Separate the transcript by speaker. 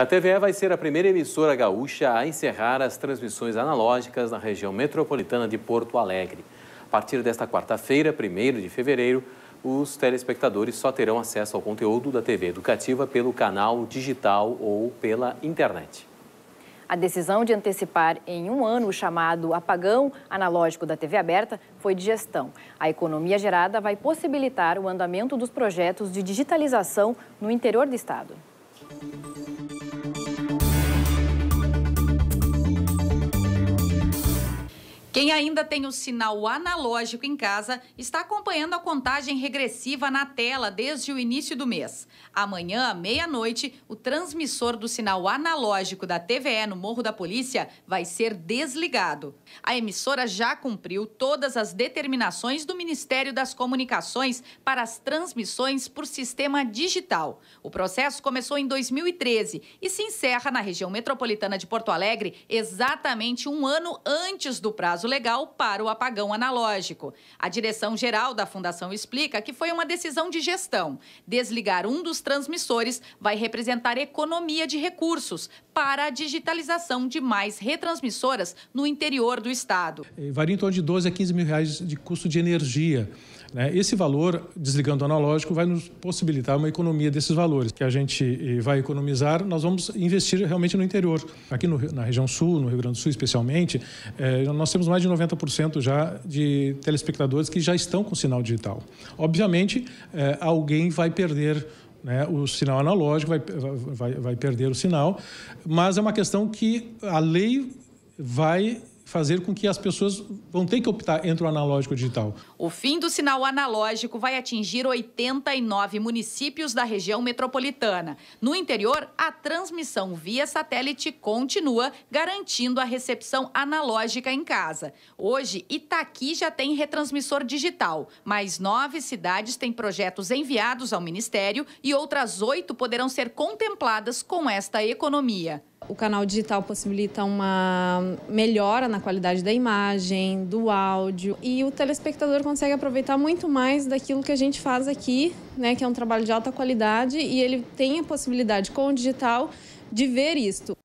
Speaker 1: A TVE vai ser a primeira emissora gaúcha a encerrar as transmissões analógicas na região metropolitana de Porto Alegre. A partir desta quarta-feira, 1 de fevereiro, os telespectadores só terão acesso ao conteúdo da TV educativa pelo canal digital ou pela internet.
Speaker 2: A decisão de antecipar em um ano o chamado apagão analógico da TV aberta foi de gestão. A economia gerada vai possibilitar o andamento dos projetos de digitalização no interior do estado.
Speaker 3: Quem ainda tem o sinal analógico em casa está acompanhando a contagem regressiva na tela desde o início do mês. Amanhã, à meia-noite, o transmissor do sinal analógico da TVE no Morro da Polícia vai ser desligado. A emissora já cumpriu todas as determinações do Ministério das Comunicações para as transmissões por sistema digital. O processo começou em 2013 e se encerra na região metropolitana de Porto Alegre exatamente um ano antes do prazo legal para o apagão analógico. A direção-geral da Fundação explica que foi uma decisão de gestão. Desligar um dos transmissores vai representar economia de recursos para a digitalização de mais retransmissoras no interior do estado.
Speaker 1: Varia em torno de 12 a 15 mil reais de custo de energia. Né? Esse valor, desligando o analógico, vai nos possibilitar uma economia desses valores. Que a gente eh, vai economizar, nós vamos investir realmente no interior. Aqui no, na região sul, no Rio Grande do Sul especialmente, eh, nós temos mais mais de 90% já de telespectadores que já estão com sinal digital. Obviamente, é, alguém vai perder né, o sinal analógico, vai, vai, vai perder o sinal, mas é uma questão que a lei vai fazer com que as pessoas vão ter que optar entre o analógico e o digital.
Speaker 3: O fim do sinal analógico vai atingir 89 municípios da região metropolitana. No interior, a transmissão via satélite continua, garantindo a recepção analógica em casa. Hoje, Itaqui já tem retransmissor digital, mas nove cidades têm projetos enviados ao Ministério e outras oito poderão ser contempladas com esta economia. O canal digital possibilita uma melhora na qualidade da imagem, do áudio e o telespectador consegue aproveitar muito mais daquilo que a gente faz aqui, né, que é um trabalho de alta qualidade e ele tem a possibilidade com o digital de ver isto.